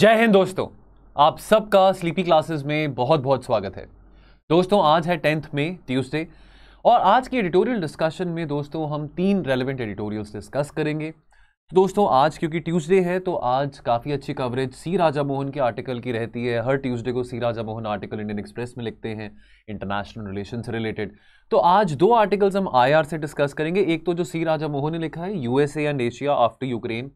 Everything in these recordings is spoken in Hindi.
जय हिंद दोस्तों आप सबका स्लीपी क्लासेस में बहुत बहुत स्वागत है दोस्तों आज है टेंथ में ट्यूसडे और आज की एडिटोरियल डिस्कशन में दोस्तों हम तीन रेलिवेंट एडिटोरियल्स डिस्कस करेंगे तो दोस्तों आज क्योंकि ट्यूसडे है तो आज काफ़ी अच्छी कवरेज सी राजा मोहन के आर्टिकल की रहती है हर ट्यूसडे को C Raja Mohan article Indian Express में लिखते हैं इंटरनेशनल रिलेशन से रिलेटेड तो आज दो आर्टिकल्स हम आईआर से डिस्कस करेंगे एक तो जो सी राजा मोहन ने लिखा है USA and Asia after Ukraine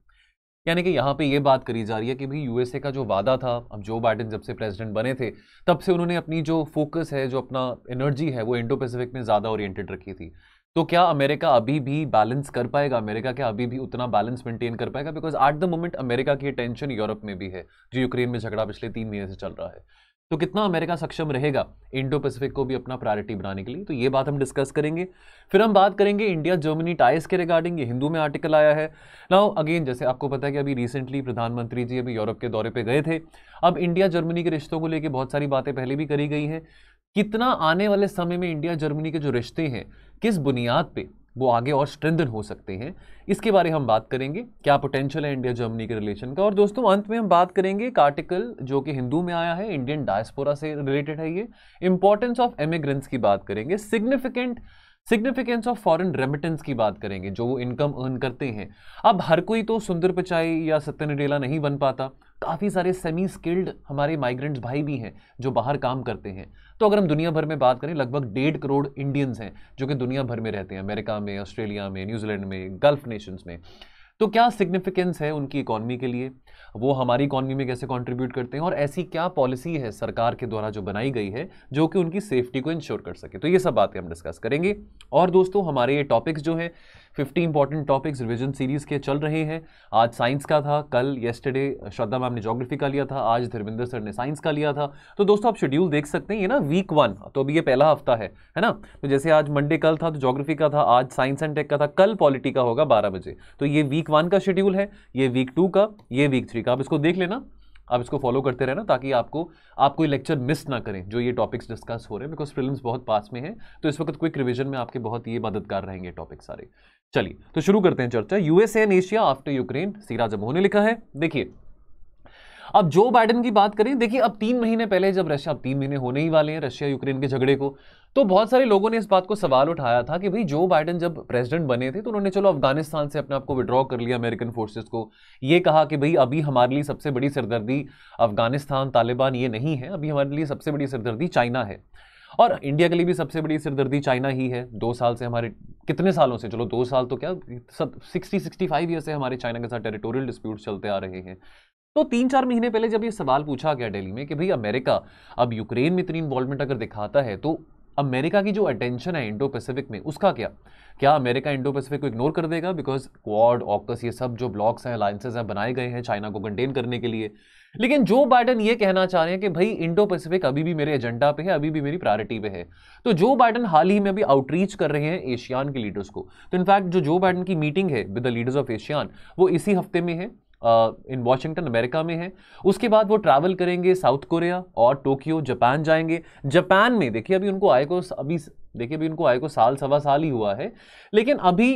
यानी कि यहाँ पे ये बात करी जा रही है कि भाई यूएसए का जो वादा था अब जो बाइडन जब से प्रेसिडेंट बने थे तब से उन्होंने अपनी जो फोकस है जो अपना एनर्जी है वो इंडो पैसिफिक में ज़्यादा ओरिएंटेड रखी थी तो क्या अमेरिका अभी भी बैलेंस कर पाएगा अमेरिका क्या अभी भी उतना बैलेंस मेंटेन कर पाएगा because at the moment America की टेंशन यूरोप में भी है जो यूक्रेन में झगड़ा पिछले तीन महीने से चल रहा है तो कितना अमेरिका सक्षम रहेगा इंडो पैसिफिक को भी अपना प्रायोरिटी बनाने के लिए तो ये बात हम डिस्कस करेंगे फिर हम बात करेंगे इंडिया जर्मनी टाइज के रिगार्डिंग ये हिंदू में आर्टिकल आया है नाउ अगेन जैसे आपको पता है कि अभी रिसेंटली प्रधानमंत्री जी अभी यूरोप के दौरे पर गए थे अब इंडिया जर्मनी के रिश्तों को लेकर बहुत सारी बातें पहले भी करी गई हैं कितना आने वाले समय में इंडिया जर्मनी के जो रिश्ते हैं किस बुनियाद पर वो आगे और स्ट्रेंथन हो सकते हैं इसके बारे हम बात करेंगे क्या पोटेंशियल है इंडिया जर्मनी के रिलेशन का और दोस्तों अंत में हम बात करेंगे एक आर्टिकल जो कि हिंदू में आया है इंडियन डायस्पोरा से रिलेटेड है ये इंपॉर्टेंस ऑफ एमिग्रेंट्स की बात करेंगे significant significance of foreign remittance की बात करेंगे जो वो इनकम अर्न करते हैं अब हर कोई तो सुंदर पिचाई या सत्य नहीं बन पाता काफ़ी सारे सेमी स्किल्ड हमारे माइग्रेंट्स भाई भी हैं जो बाहर काम करते हैं तो अगर हम दुनिया भर में बात करें लगभग डेढ़ करोड़ इंडियंस हैं जो कि दुनिया भर में रहते हैं अमेरिका में ऑस्ट्रेलिया में न्यूजीलैंड में गल्फ नेशंस में तो क्या सिग्निफिकेंस है उनकी इकॉनमी के लिए वो हमारी इकॉनमी में कैसे कंट्रीब्यूट करते हैं और ऐसी क्या पॉलिसी है सरकार के द्वारा जो बनाई गई है जो कि उनकी सेफ्टी को इंश्योर कर सके तो ये सब बातें हम डिस्कस करेंगे और दोस्तों हमारे ये टॉपिक्स जो हैं fifty important topics revision series के चल रहे हैं आज साइंस का था कल येस्टरडे श्रद्धा मैम ने जोग्राफी का लिया था आज धर्मिंदर सर ने साइंस का लिया था तो दोस्तों आप शेड्यूल देख सकते हैं ये ना वीक वन तो अभी ये पहला हफ्ता है है ना तो जैसे आज मंडे कल था तो जोग्राफी का था आज साइंस एंड टेक का था कल पॉलिटी का होगा बारह बजे तो ये वीक वन का शेड्यूल है ये वीक टू का ये वीक थ्री का आप इसको देख लेना आप इसको फॉलो करते रहना ताकि आपको आप कोई लेक्चर मिस ना करें जो ये टॉपिक्स डिस्कस हो रहे हैं बिकॉज फिल्म बहुत पास में हैं तो इस वक्त क्विक रिविजन में आपके बहुत ये मददगार रहेंगे टॉपिक सारे चलिए तो शुरू करते हैं चर्चा USA and Asia after Ukraine सीरा जमोह ने लिखा है देखिए अब जो बाइडन की बात करें देखिए अब तीन महीने पहले जब रशिया अब तीन महीने होने ही वाले हैं रशिया यूक्रेन के झगड़े को तो बहुत सारे लोगों ने इस बात को सवाल उठाया था कि भाई जो बाइडन जब प्रेसिडेंट बने थे तो उन्होंने चलो अफगानिस्तान से अपने आप को विड्रॉ कर लिया अमेरिकन फोर्सेस को ये कहा कि भाई अभी हमारे लिए सबसे बड़ी सरदर्दी अफगानिस्तान तालिबान ये नहीं है अभी हमारे लिए सबसे बड़ी सरदर्दी चाइना है और इंडिया के लिए भी सबसे बड़ी सिरदर्दी चाइना ही है दो साल से हमारे कितने सालों से चलो दो साल तो क्या सब सिक्सटी सिक्सटी फाइव ईयर से हमारे चाइना के साथ टेरिटोरियल डिस्प्यूट चलते आ रहे हैं तो तीन चार महीने पहले जब ये सवाल पूछा गया दिल्ली में कि भाई अमेरिका अब यूक्रेन में इतनी इन्वॉल्वमेंट अगर दिखाता है तो अमेरिका की जो अटेंशन है इंडो पैसिफिक में उसका क्या क्या अमेरिका इंडो पैसिफिक को इग्नोर कर देगा बिकॉज क्वाड ऑकस ये सब जो ब्लॉक्स हैं अलायंसेज हैं बनाए गए हैं चाइना को कंटेन करने के लिए लेकिन जो बाइडन ये कहना चाह रहे हैं कि भाई इंडो पैसिफिक अभी भी मेरे एजेंडा पे है अभी भी मेरी प्रायोरिटी पे है तो जो बाइडन हाल ही में अभी आउटरीच कर रहे हैं एशियान के लीडर्स को तो इनफैक्ट जो जो बाइडन की मीटिंग है with the leaders of ASEAN वो इसी हफ्ते में है इन वॉशिंगटन अमेरिका में है उसके बाद वो ट्रैवल करेंगे साउथ कोरिया और टोक्यो जापान जाएंगे जापान में देखिए अभी उनको आए को अभी देखिए अभी उनको आए को साल सवा साल ही हुआ है लेकिन अभी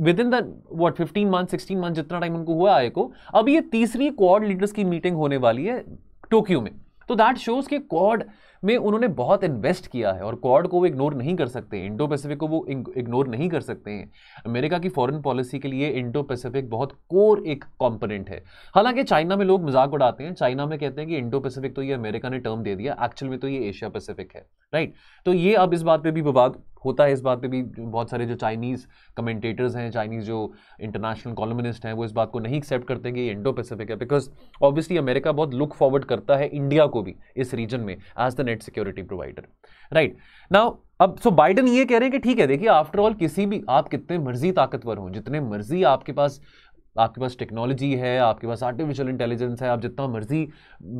within the what fifteen month sixteen month जितना टाइम उनको हुआ आए को अभी ये तीसरी क्वाड लीडर्स की मीटिंग होने वाली है टोक्यो में तो दैट शोज के क्वाड में उन्होंने बहुत इन्वेस्ट किया है और क्वाड को वो इग्नोर नहीं कर सकते इंडो पैसिफिक को वो इग्नोर नहीं कर सकते हैं अमेरिका की फॉरेन पॉलिसी के लिए इंडो पैसिफिक बहुत कोर एक कॉम्पोनेंट है हालांकि चाइना में लोग मजाक उड़ाते हैं चाइना में कहते हैं कि इंडो पैसिफिक तो ये अमेरिका ने टर्म दे दिया एक्चुअल में तो ये एशिया पैसिफिक है राइट तो ये अब इस बात पर भी विवाद होता है इस बात पे भी बहुत सारे जो चाइनीज़ कमेंटेटर्स हैं चाइनीज़ जो इंटरनेशनल कॉलमिनिस्ट हैं वो इस बात को नहीं एक्सेप्ट करते हैं कि ये इंडो पैसिफिक है बिकॉज ऑब्वियसली अमेरिका बहुत लुक फॉरवर्ड करता है इंडिया को भी इस रीजन में as the internet security provider right now अब सो बाइडन ये कह रहे हैं कि ठीक है देखिए आफ्टर ऑल किसी भी आप कितने मर्जी ताकतवर हों जितने मर्जी आपके पास आपके पास टेक्नोलॉजी है आपके पास आर्टिफिशियल इंटेलिजेंस है आप जितना मर्जी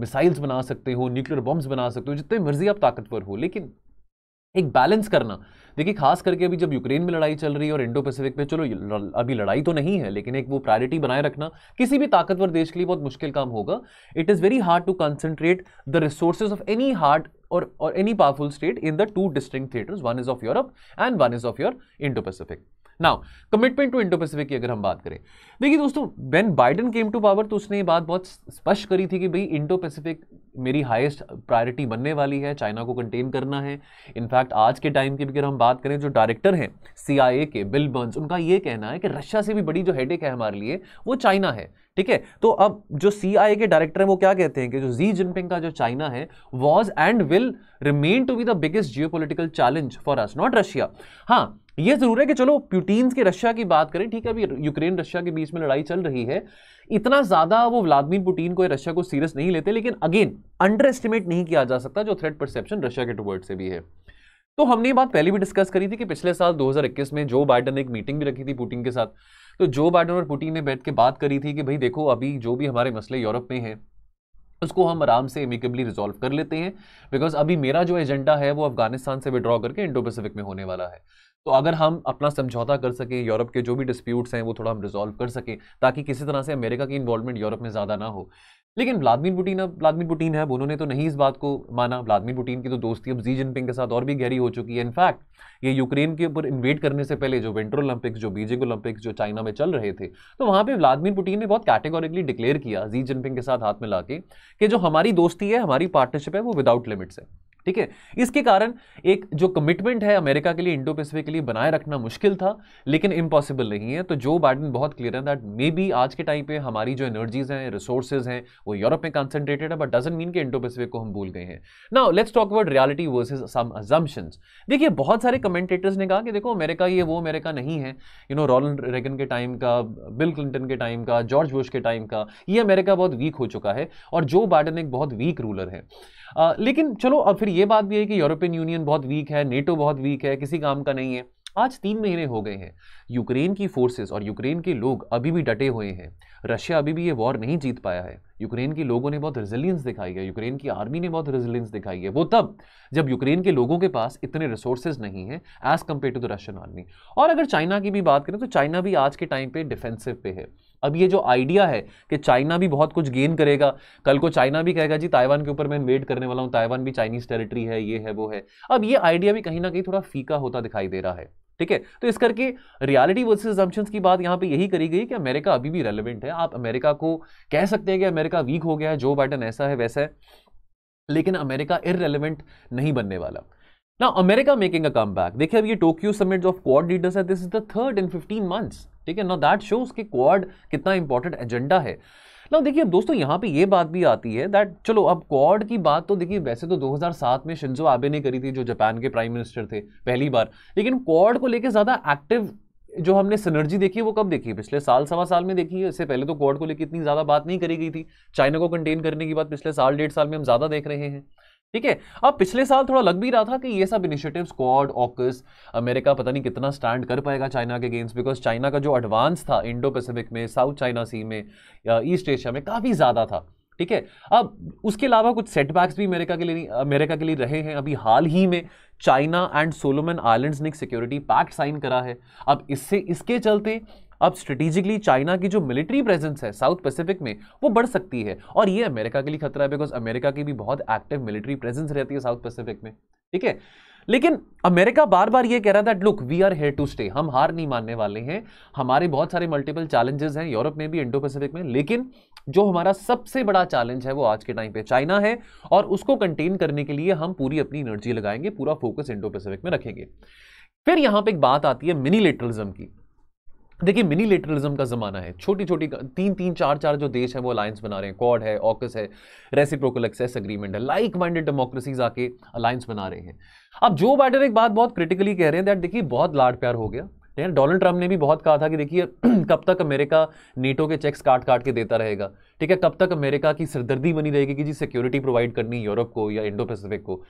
मिसाइल्स बना सकते हो न्यूक्लियर बॉम्ब्स बना सकते हो जितने मर्जी आप ताकतवर हो लेकिन एक बैलेंस करना देखिए खास करके अभी जब यूक्रेन में लड़ाई चल रही है और इंडो पैसिफिक में चलो अभी लड़ाई तो नहीं है लेकिन एक वो प्रायोरिटी बनाए रखना किसी भी ताकतवर देश के लिए बहुत मुश्किल काम होगा it is very hard to concentrate the resources of any hard और any powerful state in the two distinct theatres one is of Europe and one is of your Indo Pacific now commitment to Indo Pacific की अगर हम बात करें देखिए दोस्तों when Biden came to power तो उसने ये बात बहुत स्पष्ट करी थी कि भाई इंडो पैसिफिक मेरी हाईएस्ट प्रायोरिटी बनने वाली है चाइना को कंटेन करना है इनफैक्ट आज के टाइम की भी अगर हम बात करें जो डायरेक्टर हैं ए के बिल बर्न्स उनका ये कहना है कि रशिया से भी बड़ी जो हेडेक है हमारे लिए वो चाइना है ठीक है तो अब जो ए के डायरेक्टर हैं वो क्या कहते हैं कि जो जी जिनपिंग का जो चाइना है was and will remain to be the biggest geo challenge for us not Russia हाँ ये जरूर है कि चलो प्यूटीन की रशिया की बात करें ठीक है अभी यूक्रेन रशिया के बीच में लड़ाई चल रही है इतना ज़्यादा वो व्लादिमीर पुटीन को रशिया को सीरियस नहीं लेते लेकिन अगेन अंडर एस्टिमेट नहीं किया जा सकता जो थ्रेट परसेप्शन रशिया के टूवर्ड से भी है तो हमने ये बात पहले भी डिस्कस करी थी कि पिछले साल 2021 में जो बाइडन ने एक मीटिंग भी रखी थी पुटिन के साथ तो जो बाइडन और पुटिन ने बैठ के बात करी थी कि भाई देखो अभी जो भी हमारे मसले यूरोप में हैं उसको हम आराम से एमिकेबली रिजॉल्व कर लेते हैं बिकॉज अभी मेरा जो एजेंडा है वो अफगानिस्तान से विड्रॉ करके इंडो पैसिफिक में होने वाला है तो अगर हम अपना समझौता कर सकें यूरोप के जो भी डिस्प्यूट्स हैं वो थोड़ा हम रिजॉल्व कर सकें ताकि किसी तरह से अमेरिका की इन्वॉल्वमेंट यूरोप में ज़्यादा ना हो लेकिन व्लादिमिर पुटिन अब व्लादिमिर पुटिन है उन्होंने तो नहीं इस बात को माना व्लादिमिर पुटिन की तो दोस्ती अब जी जिनपिंग के साथ और भी गहरी हो चुकी है इनफैक्ट ये यूक्रेन के ऊपर इन्वेट करने से पहले जो विंटर ओलंपिक्स जो बीजिंग ओलंपिक्स जो चाइना में चल रहे थे तो वहाँ पर व्लादिमिर पुटिन ने बहुत कैटेगोरिकली डिक्लेयर किया जी जिनपिंग के साथ हाथ मिला के कि जो हमारी दोस्ती है हमारी पार्टनरशिप है वो विदाउट लिमिट्स है ठीक है इसके कारण एक जो कमिटमेंट है अमेरिका के लिए इंडो पैसिफिक के लिए बनाए रखना मुश्किल था लेकिन इम्पॉसिबल नहीं है तो जो बाइडन बहुत क्लियर है दैट मे बी आज के टाइम पे हमारी जो एनर्जीज हैं रिसोर्सेज हैं वो यूरोप में कॉन्सेंट्रेटेड है बट डजेंट मीन कि इंडो पैसिफिक को हम भूल गए हैं ना let's talk about reality versus some देखिए बहुत सारे कमेंटेटर्स ने कहा कि देखो अमेरिका ये वो अमेरिका नहीं है यू नो रोनल्ड रेगन के टाइम का बिल क्लिंटन के टाइम का जॉर्ज बुश के टाइम का ये अमेरिका बहुत वीक हो चुका है और जो बाइडन एक बहुत वीक रूलर है आ, लेकिन चलो अब फिर ये बात भी है कि यूरोपियन यूनियन बहुत वीक है नेटो बहुत वीक है किसी काम का नहीं है आज तीन महीने हो गए हैं यूक्रेन की फोर्सेस और यूक्रेन के लोग अभी भी डटे हुए हैं रशिया अभी भी ये वॉर नहीं जीत पाया है यूक्रेन के लोगों ने बहुत रेजिलियंस दिखाई है यूक्रेन की आर्मी ने बहुत रेजिलियंस दिखाई है वो तब जब यूक्रेन के लोगों के पास इतने रिसोर्सेज नहीं है as compared to the Russian army और अगर चाइना की भी बात करें तो चाइना भी आज के टाइम पे डिफेंसिव पे है अब ये जो आइडिया है कि चाइना भी बहुत कुछ गेन करेगा कल को चाइना भी कहेगा जी ताइवान के ऊपर मैं इन्वेट करने वाला हूँ ताइवान भी चाइनीज टेरिटरी है ये है वो है अब ये आइडिया भी कहीं ना कहीं थोड़ा फीका होता दिखाई दे रहा है ठीक है तो इस करके रियलिटी वर्सेस अजम्पशंस की बात यहाँ पे यही करी गई कि अमेरिका अभी भी रेलिवेंट है आप अमेरिका को कह सकते हैं कि अमेरिका वीक हो गया है जो बाइडन ऐसा है वैसा है लेकिन अमेरिका इरेलीवेंट नहीं बनने वाला ना America making a comeback देखिए अब ये Tokyo summit of Quad leaders है this is the third in fifteen months ठीक है नो दैट शोज कि क्वाड कितना इंपॉर्टेंट एजेंडा है ना देखिए दोस्तों यहाँ पे ये बात भी आती है दैट चलो अब क्वाड की बात तो देखिए वैसे तो 2007 में शिंजो आबे ने करी थी जो जापान के प्राइम मिनिस्टर थे पहली बार लेकिन क्वाड को लेकर ज़्यादा एक्टिव जो हमने सिनर्जी देखी है वो कब देखी है पिछले साल सवा साल में देखी है इससे पहले तो क्वाड को लेकर इतनी ज़्यादा बात नहीं करी गई थी चाइना को कंटेन करने की बात पिछले साल डेढ़ साल में हम ज़्यादा देख रहे हैं ठीक है अब पिछले साल थोड़ा लग भी रहा था कि ये सब इनिशिएटिव स्क्वाड ऑकस अमेरिका पता नहीं कितना स्टैंड कर पाएगा चाइना के अगेंस्ट बिकॉज चाइना का जो एडवांस था इंडो पैसिफिक में साउथ चाइना सी में या ईस्ट एशिया में काफ़ी ज़्यादा था ठीक है अब उसके अलावा कुछ सेटबैक्स भी अमेरिका के लिए अमेरिका के लिए रहे हैं अभी हाल ही में चाइना एंड सोलोमन आइलैंड्स ने एक सिक्योरिटी पैक्ट साइन करा है अब इससे इसके चलते अब स्ट्रेटेजिकली चाइना की जो मिलिट्री प्रेजेंस है साउथ पैसिफिक में वो बढ़ सकती है और ये अमेरिका के लिए खतरा है बिकॉज अमेरिका की भी बहुत एक्टिव मिलिट्री प्रेजेंस रहती है साउथ पैसिफिक में ठीक है लेकिन अमेरिका बार बार ये कह रहा था look we are here to stay हम हार नहीं मानने वाले हैं हमारे बहुत सारे मल्टीपल चैलेंजेस हैं यूरोप में भी इंडो पैसिफिक में लेकिन जो हमारा सबसे बड़ा चैलेंज है वो आज के टाइम पे चाइना है और उसको कंटेन करने के लिए हम पूरी अपनी एनर्जी लगाएंगे पूरा फोकस इंडो पैसिफिक में रखेंगे फिर यहाँ पे एक बात आती है मिनी लेटरलिज्म की देखिए मिनी लेटरलिज्म का ज़माना है छोटी छोटी तीन तीन चार चार जो देश है वो अलायंस बना रहे हैं कॉड है ऑकस है रेसिप्रोकल एक्सेस एग्रीमेंट है लाइक माइंडेड डेमोक्रेसीज आके अलायंस बना रहे हैं अब जो बाइडन एक बात बहुत क्रिटिकली कह रहे हैं दैट देखिए बहुत लाड प्यार हो गया ठीक डोनाल्ड ट्रंप ने भी बहुत कहा था कि देखिए कब तक अमेरिका नेटो के चेक्स काट काट के देता रहेगा ठीक है कब तक अमेरिका की सिरदर्दी बनी रहेगी कि जी सिक्योरिटी प्रोवाइड करनी यूरोप को या इंडो पैसिफिक को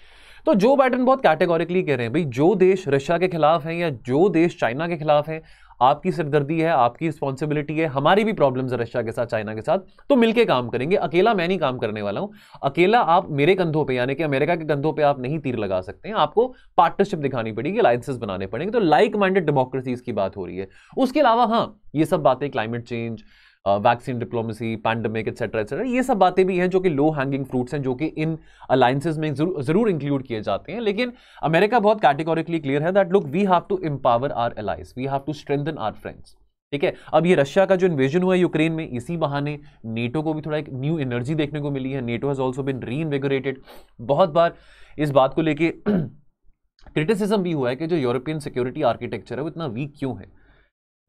तो जो बाइडन बहुत कैटेगोरिकली कह रहे हैं भाई जो देश रशिया के खिलाफ हैं या जो देश चाइना के खिलाफ हैं आपकी सिरदर्दी है आपकी रिस्पॉन्सिबिलिटी है हमारी भी प्रॉब्लम्स है रशिया के साथ चाइना के साथ तो मिलकर काम करेंगे अकेला मैं नहीं काम करने वाला हूं अकेला आप मेरे कंधों पर यानी कि अमेरिका के कंधों पर आप नहीं तीर लगा सकते हैं आपको पार्टनरशिप दिखानी पड़ेगी अलायंसेस बनाने पड़ेंगे तो लाइक माइंडेड डेमोक्रेसीज की बात हो रही है उसके अलावा हाँ ये सब बातें climate change vaccine diplomacy pandemic etcetera etcetera ये सब बातें भी हैं जो कि लो हैंगिंग फ्रूट्स हैं जो कि इन अलायंसेज में ज़रूर इंक्लूड किए जाते हैं लेकिन अमेरिका बहुत कैटेगोरिकली क्लियर है that look we have to empower our allies we have to strengthen our friends ठीक है अब ये रशिया का जो इन्वेजन हुआ है यूक्रेन में इसी बहाने नेटो को भी थोड़ा एक न्यू एनर्जी देखने को मिली है नेटो हैज़ ऑल्सो बिन री इन्वेगोरेटेड बहुत बार इस बात को लेके क्रिटिसिज्म भी हुआ है कि जो यूरोपियन सिक्योरिटी आर्किटेक्चर है वो इतना वीक क्यों है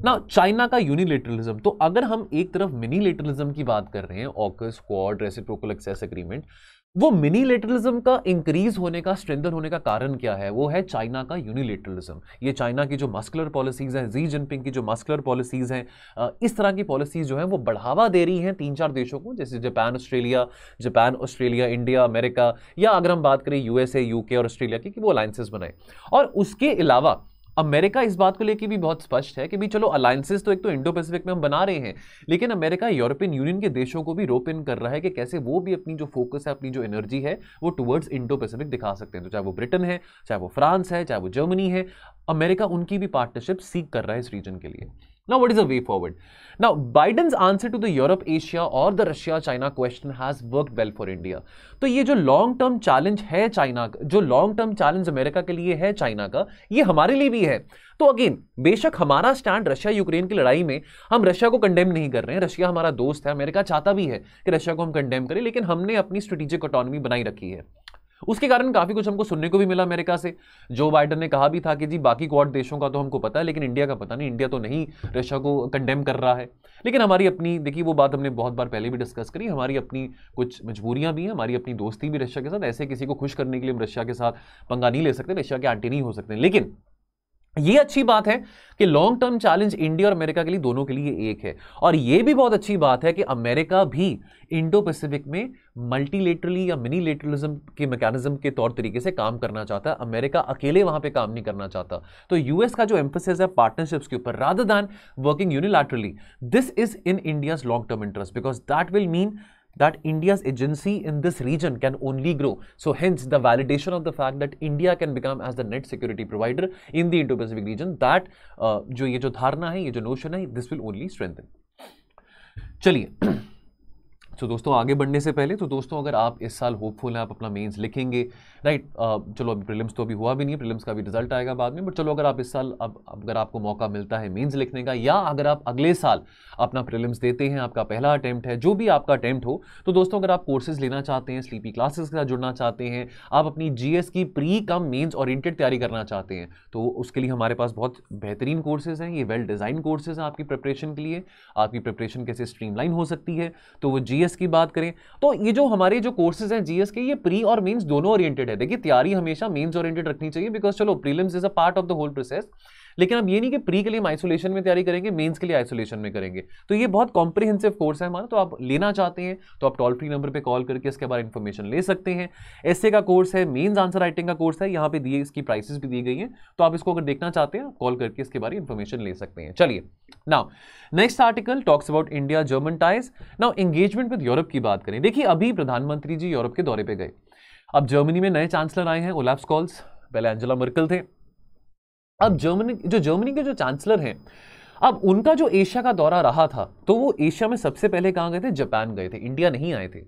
ना चाइना का यूनिलेटरलिज्म तो अगर हम एक तरफ मिनी लेटरलिज्म की बात कर रहे हैं AUKUS Quad reciprocal access agreement वो मिनी लेटरलिज्म का इंक्रीज होने का स्ट्रेंथन होने का कारण क्या है वो है चाइना का यूनिलेटरलिज्म ये चाइना की जो मस्कुलर पॉलिसीज़ हैं जी जिनपिंग की जो मस्कुलर पॉलिसीज़ हैं इस तरह की पॉलिसीज़ जो हैं वो बढ़ावा दे रही हैं तीन चार देशों को जैसे Japan Australia Japan Australia India America या अगर हम बात करें यूएसए यूके और ऑस्ट्रेलिया की कि वो अलायंसेज बनाए और उसके अलावा अमेरिका इस बात को लेकर भी बहुत स्पष्ट है कि भी चलो अलायंसेस तो एक तो इंडो पैसिफिक में हम बना रहे हैं लेकिन अमेरिका यूरोपियन यूनियन के देशों को भी रोप इन कर रहा है कि कैसे वो भी अपनी जो फोकस है अपनी जो एनर्जी है वो टुवर्ड्स इंडो पैसिफिक दिखा सकते हैं तो चाहे वो ब्रिटेन है चाहे वो फ्रांस है चाहे वो जर्मनी है अमेरिका उनकी भी पार्टनरशिप सीख कर रहा है इस रीजन के लिए Now, what is the way forward? Now, Biden's answer to the Europe, Asia और the Russia China question has work well for India तो ये जो लॉन्ग टर्म चैलेंज है चाइना जो लॉन्ग टर्म चैलेंज अमेरिका के लिए है चाइना का ये हमारे लिए भी है तो अगेन बेशक हमारा स्टैंड रशिया यूक्रेन की लड़ाई में हम रशिया को कंडेम नहीं कर रहे हैं रशिया हमारा दोस्त है अमेरिका चाहता भी है कि रशिया को हम कंडेम करें लेकिन हमने अपनी स्ट्रेटेजिक ऑटोनॉमी बनाई रखी है उसके कारण काफ़ी कुछ हमको सुनने को भी मिला अमेरिका से जो बाइडन ने कहा भी था कि जी बाकी क्वाड देशों का तो हमको पता है लेकिन इंडिया का पता नहीं इंडिया तो नहीं रशिया को कंडेम कर रहा है लेकिन हमारी अपनी देखिए वो बात हमने बहुत बार पहले भी डिस्कस करी हमारी अपनी कुछ मजबूरियां भी हैं हमारी अपनी दोस्ती भी रशिया के साथ ऐसे किसी को खुश करने के लिए हम रशिया के साथ पंगा नहीं ले सकते रशिया के आंटी नहीं हो सकते लेकिन ये अच्छी बात है कि लॉन्ग टर्म चैलेंज इंडिया और अमेरिका के लिए दोनों के लिए एक है और ये भी बहुत अच्छी बात है कि अमेरिका भी इंडो पैसिफिक में मल्टीलेटरली या मिनी लेटरलिज्म के मैकेनिज्म के तौर तरीके से काम करना चाहता है अमेरिका अकेले वहां पे काम नहीं करना चाहता तो यूएस का जो एम्फोसिस है पार्टनरशिप्स के ऊपर rather than working unilaterally this is in India's long term interest because that will mean that India's agency in this region can only grow. So hence the validation of the fact that India can become as the net security provider in the Indo-Pacific region that uh, जो ये जो धारणा है ये जो notion है this will only strengthen. चलिए सो so, दोस्तों आगे बढ़ने से पहले तो दोस्तों अगर आप इस साल होपफुल हैं आप अपना मेंस लिखेंगे राइट चलो अभी प्रिलिम्स तो अभी हुआ भी नहीं है प्रिलिम्स का भी रिजल्ट आएगा बाद में बट चलो अगर आप इस साल अब अगर आपको मौका मिलता है मेंस लिखने का या अगर आप अगले साल अपना प्रिलिम्स देते हैं आपका पहला अटैम्प्ट है जो भी आपका अटैम्प्ट हो तो दोस्तों अगर आप कोर्सेज लेना चाहते हैं स्लीपी क्लासेस के साथ जुड़ना चाहते हैं आप अपनी जी की प्री कम मेन्स ओरिएंटेड तैयारी करना चाहते हैं तो उसके लिए हमारे पास बहुत बेहतरीन कोर्सेज हैं ये वेल डिज़ाइन कोर्सेज हैं आपकी प्रिपरेशन के लिए आपकी प्रिपरेशन कैसे स्ट्रीमलाइन हो सकती है तो वो जी जीएस की बात करें तो ये जो हमारे जो कोर्सेज हैं जीएस के ये प्री और मेंस दोनों ओरिएंटेड है देखिए तैयारी हमेशा मेंस ओरिएंटेड रखनी चाहिए बिकॉज चलो prelims is a part of the whole process लेकिन अब ये नहीं कि प्री के लिए हम आइसोलेशन में तैयारी करेंगे मेन्स के लिए आइसोलेशन में करेंगे तो ये बहुत कॉम्प्रिहेंसिव कोर्स है हमारा तो आप लेना चाहते हैं तो आप टोल फ्री नंबर पर कॉल करके इसके बारे में इन्फॉर्मेशन ले सकते हैं एस का कोर्स है मेन्स आंसर राइटिंग का कोर्स है यहाँ पे दिए इसकी प्राइसेस भी दी गई हैं तो आप इसको अगर देखना चाहते हैं कॉल करके इसके बारे में इन्फॉर्मेशन ले सकते हैं चलिए now next article talks about India German ties now engagement with Europe की बात करें देखिए अभी प्रधानमंत्री जी यूरोप के दौरे पर गए अब जर्मनी में नए चांसलर आए हैं ओलाफ स्कॉल्स पहले एंजेला मर्कल थे अब जर्मनी जो जर्मनी के जो चांसलर हैं अब उनका जो एशिया का दौरा रहा था तो वो एशिया में सबसे पहले कहाँ गए थे जापान गए थे इंडिया नहीं आए थे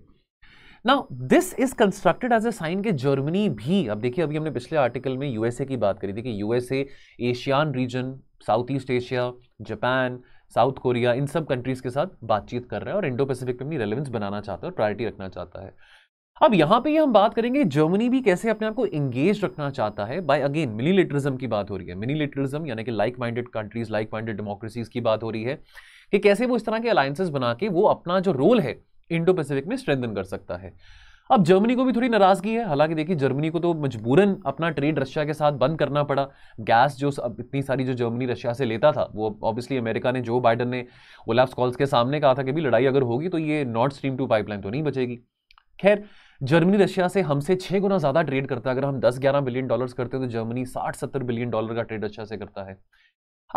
ना this is constructed as a sign के जर्मनी भी अब देखिए अभी हमने पिछले आर्टिकल में यूएसए की बात करी थी कि USA ASEAN region South East Asia Japan South Korea इन सब कंट्रीज़ के साथ बातचीत कर रहा है और इंडो पैसिफिक में अपनी रेलिवेंस बनाना चाहता है और प्रायोरिटी रखना चाहता है अब यहां पे हम बात करेंगे जर्मनी भी कैसे अपने आप को एंगेज रखना चाहता है बाय अगेन मिनीलिटरिज्म की बात हो रही है मिनीलिटरिज्म यानी कि like minded countries like minded democracies की बात हो रही है कि कैसे वो इस तरह के अलायंसेस बना के वो अपना जो रोल है इंडो पैसिफिक में स्ट्रेंथन कर सकता है अब जर्मनी को भी थोड़ी नाराजगी है हालांकि देखिए जर्मनी को तो मजबूरन अपना ट्रेड रशिया के साथ बंद करना पड़ा गैस जो इतनी सारी जो जर्मनी रशिया से लेता था वो ऑब्वियसली अमेरिका ने जो बाइडन ने ओलाफ कॉल्स के सामने कहा था कि भी लड़ाई अगर होगी तो ये नॉर्थ स्ट्रीम टू पाइपलाइन तो नहीं बचेगी खैर जर्मनी रशिया से हमसे छः गुना ज़्यादा ट्रेड करता है अगर हम दस ग्यारह बिलियन डॉलर्स करते हैं तो जर्मनी साठ सत्तर बिलियन डॉलर का ट्रेड रशिया से करता है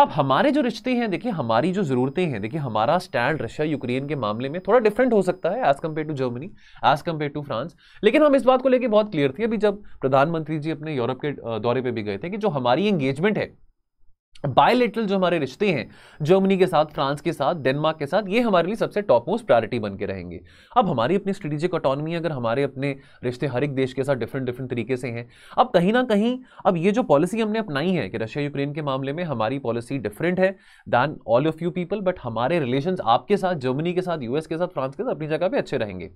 अब हमारे जो रिश्ते हैं देखिए हमारी जो ज़रूरतें हैं देखिए हमारा स्टैंड रशिया यूक्रेन के मामले में थोड़ा डिफरेंट हो सकता है as compared to Germany as compared to France लेकिन हम इस बात को लेकर बहुत क्लियर थे अभी जब प्रधानमंत्री जी अपने यूरोप के दौरे पर भी गए थे कि जो हमारी एंगेजमेंट है बायोलिटरल जो हमारे रिश्ते हैं जर्मनी के साथ फ्रांस के साथ डेनमार्क के साथ ये हमारे लिए सबसे टॉप मोस्ट प्रायोरिटी बन के रहेंगे अब हमारी अपनी स्ट्रेटेजिक ऑटोनमी अगर हमारे अपने रिश्ते हर एक देश के साथ डिफरेंट डिफरेंट तरीके से हैं अब कहीं ना कहीं अब ये जो पॉलिसी हमने अपनाई है कि रशिया यूक्रेन के मामले में हमारी पॉलिसी डिफरेंट है than all of you people but हमारे रिलेशन आपके साथ जर्मनी के साथ यूएस के साथ फ्रांस के साथ अपनी जगह पर अच्छे रहेंगे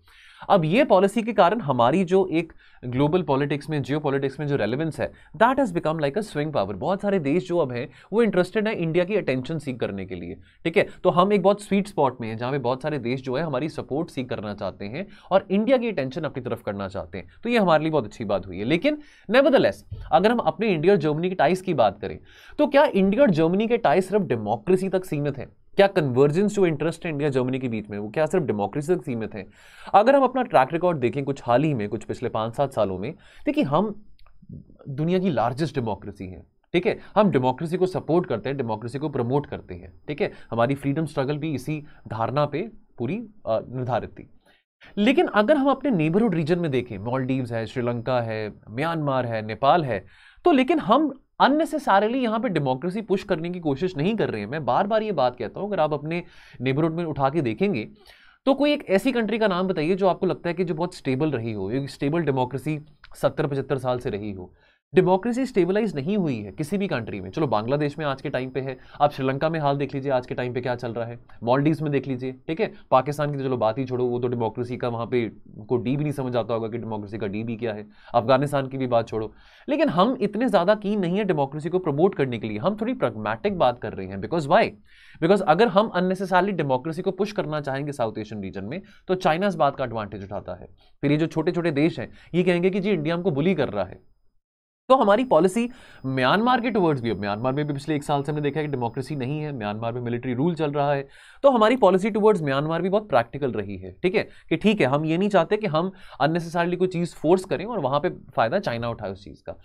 अब ये पॉलिसी के कारण हमारी जो एक ग्लोबल पॉलिटिक्स में जियो में जो रेलिवेंस है that has become like a swing power बहुत सारे देश जो अब हैं वो इंटरेस्टेड है इंडिया की अटेंशन सीख करने के लिए ठीक है तो हम एक बहुत स्वीट स्पॉट में हैं जहाँ पे बहुत सारे देश जो है हमारी सपोर्ट सीख करना चाहते हैं और इंडिया की अटेंशन अपनी तरफ करना चाहते हैं तो ये हमारे लिए बहुत अच्छी बात हुई है लेकिन नेवरदलेस अगर हम अपने इंडिया और जर्मनी के टाइस की बात करें तो क्या इंडिया और जर्मनी के टाइस सिर्फ डेमोक्रेसी तक सीमित है क्या कन्वर्जेंस जो इंटरेस्ट है इंडिया जर्मनी के बीच में वो क्या सिर्फ डेमोक्रेसी तक सीमित है अगर हम अपना ट्रैक रिकॉर्ड देखें कुछ हाल ही में कुछ पिछले पाँच सात सालों में देखिए हम दुनिया की लार्जेस्ट डेमोक्रेसी है ठीक है हम डेमोक्रेसी को सपोर्ट करते हैं डेमोक्रेसी को प्रमोट करते हैं ठीक है हमारी फ्रीडम स्ट्रगल भी इसी धारणा पे पूरी निर्धारित थी लेकिन अगर हम अपने नेबरहुड रीजन में देखें मॉलडीव्स है श्रीलंका है म्यांमार है नेपाल है तो लेकिन हम अननेसेसरली यहाँ पे डेमोक्रेसी पुश करने की कोशिश नहीं कर रहे हैं मैं बार बार ये बात कहता हूँ अगर आप अपने नेबरहुड में उठा के देखेंगे तो कोई एक ऐसी कंट्री का नाम बताइए जो आपको लगता है कि जो बहुत स्टेबल रही हो एक स्टेबल डेमोक्रेसी सत्तर पचहत्तर साल से रही हो डेमोक्रेसी स्टेबलाइज नहीं हुई है किसी भी कंट्री में चलो बांग्लादेश में आज के टाइम पे है आप श्रीलंका में हाल देख लीजिए आज के टाइम पे क्या चल रहा है मॉलडीव्स में देख लीजिए ठीक है पाकिस्तान की तो चलो बात ही छोड़ो वो तो डेमोक्रेसी का वहाँ पे को डी भी नहीं समझ आता होगा कि डेमोक्रेसी का डी भी क्या है अफगानिस्तान की भी बात छोड़ो लेकिन हम इतने ज़्यादा की नहीं है डेमोक्रेसी को प्रमोट करने के लिए हम थोड़ी प्रगमेटिक बात कर रहे हैं बिकॉज वाई बिकॉज अगर हम अननेसेसरली डेमोक्रेसी को पुश करना चाहेंगे साउथ एशियन रीजन में तो चाइना इस बात का एडवांटेज उठाता है फिर ये जो छोटे छोटे देश हैं ये कहेंगे कि जी इंडिया हमको बुली कर रहा है तो हमारी पॉलिसी म्यांमार के टुवर्ड्स भी अब म्यांमार में भी पिछले एक साल से हमने देखा है कि डेमोक्रेसी नहीं है म्यांमार में मिलिट्री रूल चल रहा है तो हमारी पॉलिसी टुवर्ड्स म्यांमार भी बहुत प्रैक्टिकल रही है ठीक है कि ठीक है हम ये नहीं चाहते कि हम अननेसेसरली कोई चीज़ फोर्स करें और वहाँ पर फ़ायदा चाइना उठाए उस चीज़ का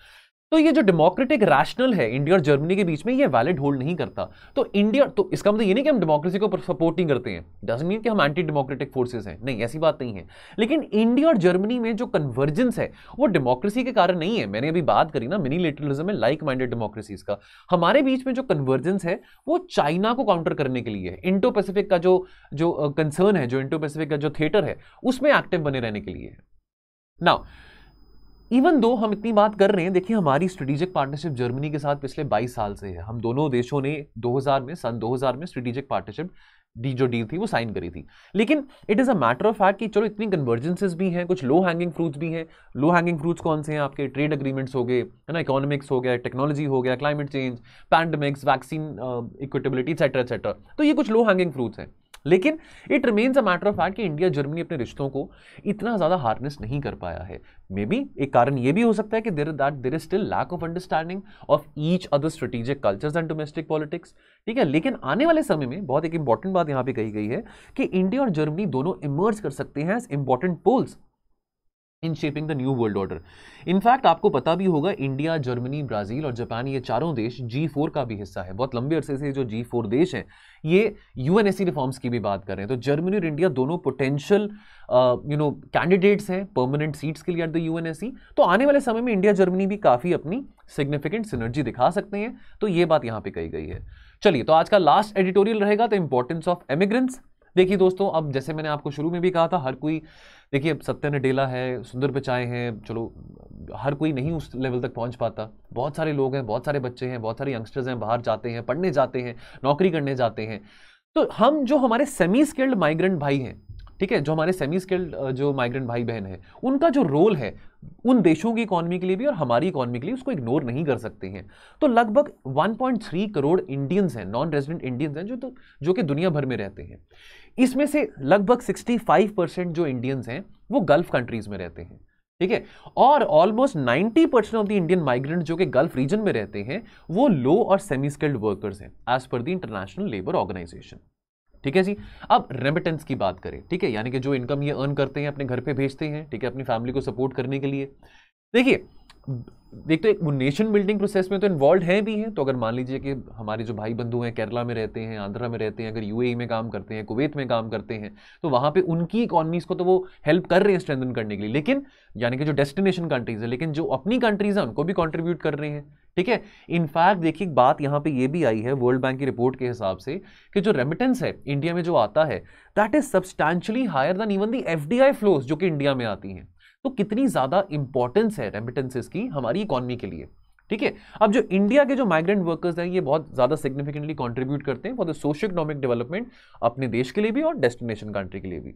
तो ये जो डेमोक्रेटिक रैशनल है इंडिया और जर्मनी के बीच में ये वैलिड होल्ड नहीं करता तो इंडिया तो इसका मतलब ये नहीं कि हम डेमोक्रेसी को सपोर्ट नहीं करते हैं डजन मीन कि हम एंटी डेमोक्रेटिक फोर्सेस हैं नहीं ऐसी बात नहीं है लेकिन इंडिया और जर्मनी में जो कन्वर्जेंस है वो डेमोक्रेसी के कारण नहीं है मैंने अभी बात करी ना मिनी लिटरलिज्म है लाइक माइंडेड डेमोक्रेसीज का हमारे बीच में जो कन्वर्जेंस है वो चाइना को काउंटर करने के लिए है इंडो पैसिफिक का जो जो कंसर्न है जो इंडो पैसिफिक का जो थिएटर है उसमें एक्टिव बने रहने के लिए नाउ इवन दो हम इतनी बात कर रहे हैं देखिए हमारी स्ट्रेटेजिक पार्टनरशिप जर्मनी के साथ पिछले 22 साल से है हम दोनों देशों ने 2000 में सन 2000 में स्ट्रेटेजिक पार्टनरशिप डी जो डील थी वो साइन करी थी लेकिन it is a matter of fact कि चलो इतनी कन्वर्जेंसेज भी हैं कुछ लो हैंगिंग फ्रूट्स भी हैं लो हैंगिंग फ्रूट्स कौन से हैं आपके ट्रेड अग्रीमेंट्स हो गए है ना इकोनॉमिक्स हो गया टेक्नोलॉजी हो गया climate change pandemics vaccine equitability etcetera etcetera तो ये कुछ लो हैंगिंग फ्रूट्स हैं लेकिन it remains a matter of fact कि इंडिया जर्मनी अपने रिश्तों को इतना ज़्यादा हार्नेस नहीं कर पाया है मे बी एक कारण ये भी हो सकता है कि there that there is still lack of understanding of each other strategic cultures and domestic politics ठीक है लेकिन आने वाले समय में बहुत एक इंपॉर्टेंट बात यहाँ पे कही गई है कि इंडिया और जर्मनी दोनों इमर्ज कर सकते हैं as important poles in shaping the new world order in fact आपको पता भी होगा इंडिया जर्मनी ब्राज़ील और जापान ये चारों देश जी फोर का भी हिस्सा है बहुत लंबे अरसे से जो जी फोर देश हैं ये यू एन रिफॉर्म्स की भी बात कर रहे हैं तो जर्मनी और इंडिया दोनों पोटेंशियल यू नो कैंडिडेट्स हैं परमानेंट सीट्स के लिए एट द यू तो आने वाले समय में इंडिया जर्मनी भी काफ़ी अपनी सिग्निफिकेंट सिनर्जी दिखा सकते हैं तो ये बात यहाँ पर कही गई है चलिए तो आज का लास्ट एडिटोरियल रहेगा द इंपॉर्टेंस ऑफ एमिग्रेंट्स देखिए दोस्तों अब जैसे मैंने आपको शुरू में भी कहा था हर कोई देखिए अब सत्य डेला है सुंदर पिचाए हैं चलो हर कोई नहीं उस लेवल तक पहुंच पाता बहुत सारे लोग हैं बहुत सारे बच्चे हैं बहुत सारे यंगस्टर्स हैं बाहर जाते हैं पढ़ने जाते हैं नौकरी करने जाते हैं तो हम जो हमारे सेमी स्किल्ड माइग्रेंट भाई हैं ठीक है जो हमारे सेमी स्किल्ड जो माइग्रेंट भाई बहन है उनका जो रोल है उन देशों की इकॉनमी के लिए भी और हमारी इकॉनमी के लिए उसको इग्नोर नहीं कर सकते हैं तो लगभग 1.3 करोड़ इंडियंस हैं नॉन रेजिडेंट इंडियंस हैं जो तो जो कि दुनिया भर में रहते हैं इसमें से लगभग 65 परसेंट जो इंडियंस हैं वो गल्फ कंट्रीज में रहते हैं ठीक है और almost 90 percent of the Indian migrant जो कि गल्फ रीजन में रहते हैं वो लो और सेमी स्किल्ड वर्कर्स हैं as per the International Labour Organisation ठीक है जी अब रेमिटेंस की बात करें ठीक है यानी कि जो इनकम ये अर्न करते हैं अपने घर पे भेजते हैं ठीक है अपनी फैमिली को सपोर्ट करने के लिए देखिए देखते तो एक वो नेशन बिल्डिंग प्रोसेस में तो इन्वॉल्व हैं भी हैं तो अगर मान लीजिए कि हमारे जो भाई बंधु हैं केरला में रहते हैं आंध्रा में रहते हैं अगर यूएई e में काम करते हैं कुवैत में काम करते हैं तो वहाँ पे उनकी इकॉनमीज़ को तो वो हेल्प कर रहे हैं स्ट्रेंथन करने के लिए लेकिन यानी कि जो डेस्टिनेशन कंट्रीज़ है लेकिन जो अपनी कंट्रीज़ हैं उनको भी कॉन्ट्रीब्यूट कर रहे हैं ठीक है इनफैक्ट देखिए बात यहाँ पर ये भी आई है वर्ल्ड बैंक की रिपोर्ट के हिसाब से कि जो रेमिटेंस है इंडिया में जो आता है that is substantially higher than even the एफ फ्लोज जो कि इंडिया में आती हैं तो कितनी ज़्यादा इंपॉर्टेंस है रेमिटेंसिस की हमारी इकॉनमी के लिए ठीक है अब जो इंडिया के जो माइग्रेंट वर्कर्स हैं ये बहुत ज़्यादा सिग्निफिकेंटली कॉन्ट्रीब्यूट करते हैं for the socio economic development अपने देश के लिए भी और डेस्टिनेशन कंट्री के लिए भी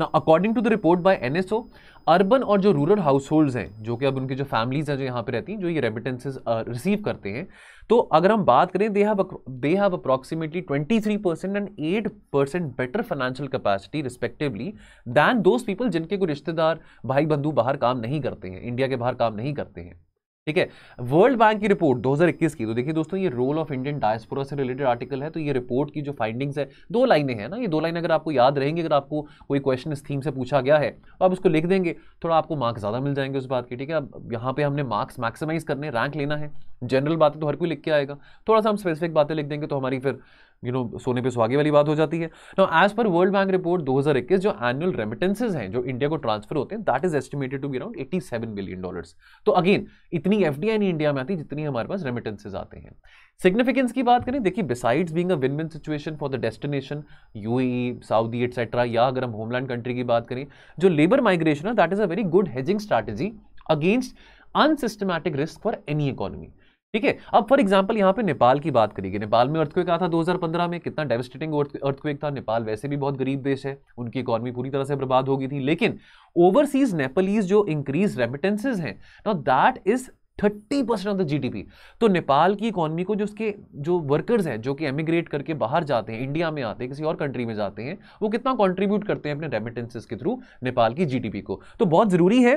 ना according to the report by NSO urban और जो रूरल हाउस होल्ड्स हैं जो कि अब उनकी जो फैमिलीज हैं जो यहाँ पे रहती हैं जो ये रेमिटेंसेज रिसीव uh, करते हैं तो अगर हम बात करें they have they have approximately three percent and eight percent better financial capacity respectively than those people जिनके कोई रिश्तेदार भाई बंधु बाहर काम नहीं करते हैं इंडिया के बाहर काम नहीं करते हैं ठीक है वर्ल्ड बैंक की रिपोर्ट 2021 की तो देखिए दोस्तों ये रोल ऑफ इंडियन डायस्पोरा से रिलेटेड आर्टिकल है तो ये रिपोर्ट की जो फाइंडिंग्स है दो लाइनें हैं ना ये दो लाइन अगर आपको याद रहेंगे अगर आपको कोई क्वेश्चन इस थीम से पूछा गया है तो आप उसको लिख देंगे थोड़ा आपको मार्क्स ज़्यादा मिल जाएंगे उस बात के ठीक है अब यहाँ पे हमने मार्क्स मैक्सिमाइज करने रैंक लेना है जनरल बातें तो हर कोई लिख के आएगा थोड़ा सा हम स्पेसिफिक बातें लिख देंगे तो हमारी फिर यू नो सोने पे सुहागे वाली बात हो जाती है ना as per world bank report 2021 जो एनुअल रेमिटेंसेज हैं जो इंडिया को ट्रांसफर होते हैं that is estimated to be around 87 billion dollars तो अगेन इतनी एफ नहीं इंडिया में आती जितनी हमारे पास रेमिटेंसेज आते हैं सिग्निफिकेंस की बात करें देखिए besides being a win win situation for the destination you Saudi etcetera या अगर हम होमलैंड कंट्री की बात करें जो लेबर माइग्रेशन है that is a very good hedging strategy against unsystematic risk for any economy ठीक है अब फॉर एग्जाम्पल यहाँ पे नेपाल की बात करिए नेपाल में अर्थक्वेक आया था 2015 में कितना डेवस्टेटिंग अर्थक्वेक था नेपाल वैसे भी बहुत गरीब देश है उनकी इकॉनमी पूरी तरह से बर्बाद हो गई थी लेकिन ओवरसीज नेपालीज जो इंक्रीज रेमिटेंसेज हैं now that is thirty percent of the GDP तो नेपाल की इकोनॉमी को जो उसके जो वर्कर्स हैं जो कि एमिग्रेट करके बाहर जाते हैं इंडिया में आते हैं किसी और कंट्री में जाते हैं वो कितना कंट्रीब्यूट करते हैं अपने रेमिटेंसेस के थ्रू नेपाल की जीडीपी को तो बहुत ज़रूरी है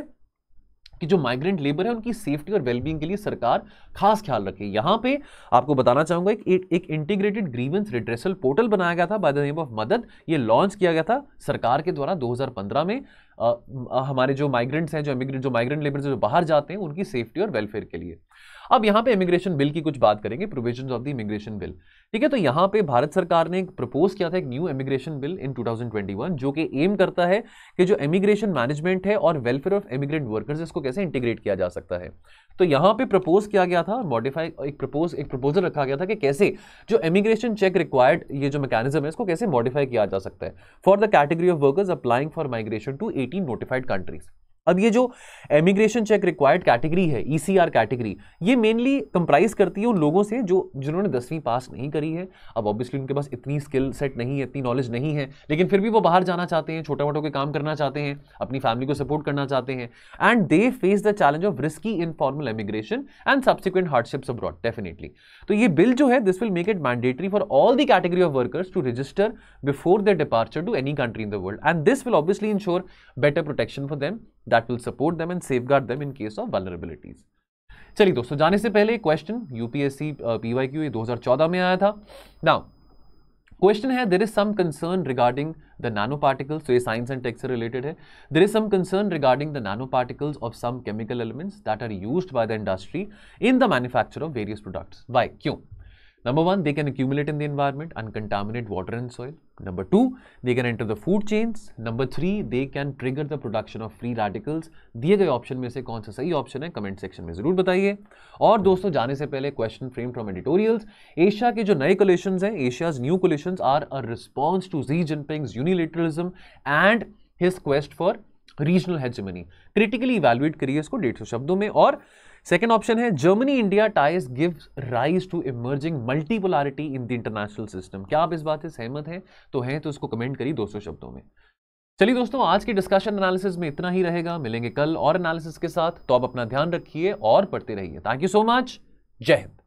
कि जो माइग्रेंट लेबर है उनकी सेफ्टी और वेलबींग के लिए सरकार खास ख्याल रखे यहाँ पे आपको बताना चाहूंगा एक एक इंटीग्रेटेड ग्रीवेंस रिड्रेसल पोर्टल बनाया गया था बाय द नेम ऑफ मदद ये लॉन्च किया गया था सरकार के द्वारा 2015 में आ, हमारे जो माइग्रेंट्स हैं जो इमिग्रेंट जो माइग्रेंट लेबर जो बाहर जाते हैं उनकी सेफ्टी और वेलफेयर के लिए अब यहाँ पे इमिग्रेशन बिल की कुछ बात करेंगे provision of the immigration bill ठीक है तो यहाँ पे भारत सरकार ने प्रपोज किया था एक न्यू इमिग्रेशन बिल इन 2021 जो कि एम करता है कि जो इमिग्रेशन मैनेजमेंट है और वेलफेयर ऑफ इमिग्रेंट वर्कर्स इसको कैसे इंटीग्रेट किया जा सकता है तो यहाँ पे प्रपोज किया गया था मॉडिफाई एक प्रपोज एक प्रपोजल रखा गया था कि कैसे जो इमिग्रेशन चेक रिक्वायर्ड ये जो मैकेनिज्म है इसको कैसे मॉडिफाई किया जा सकता है for the category of workers applying for migration to eighteen notified countries अब ये जो एमिग्रेशन चेक रिक्वायर्ड कैटेगरी है ईसीआर e कैटेगरी ये मेनली कंप्राइज करती है उन लोगों से जो जिन्होंने दसवीं पास नहीं करी है अब ऑब्वियसली उनके पास इतनी स्किल सेट नहीं है इतनी नॉलेज नहीं है लेकिन फिर भी वो बाहर जाना चाहते हैं छोटे मोटों के काम करना चाहते हैं अपनी फैमिली को सपोर्ट करना चाहते हैं and they face the challenge of risky informal emigration and subsequent hardships abroad definitely तो ये बिल जो है this will make it mandatory for all the category of workers to register before the departure to any country in the world and this will obviously ensure better protection for them that will support them and guard them in case of vulnerabilities चलिए दोस्तों जाने से पहले क्वेश्चन यूपीएससी पीवाई क्यू दो हजार चौदह में आया था नाउ क्वेश्चन है there is some concern regarding the nano particles तो ये साइंस एंड टेक्स से रिलेटेड है there is some concern regarding the nano particles of some chemical elements that are used by the industry in the manufacture of various products by क्यों Number one, they can accumulate in the environment, uncontaminated water and soil. Number two, they can enter the food chains. Number three, they can trigger the production of free radicals. diye gaye option mein se kaun sa sahi option hai comment section mein zarur bataiye aur dosto jaane se pehle question frame from editorials asia ke jo naye coalition hain asia's new coalition are a response to xi jinping's unilateralism and his quest for regional hegemony critically evaluate करिए इसको डेढ़ सौ शब्दों में और सेकेंड ऑप्शन है Germany India ties give rise to emerging multipolarity in the international system क्या आप इस बात से सहमत हैं तो हैं तो इसको कमेंट करिए दोस्तों शब्दों में चलिए दोस्तों आज की डिस्कशन एनालिसिस में इतना ही रहेगा मिलेंगे कल और एनालिसिस के साथ तो आप अपना ध्यान रखिए और पढ़ते रहिए थैंक यू सो मच जय हिंद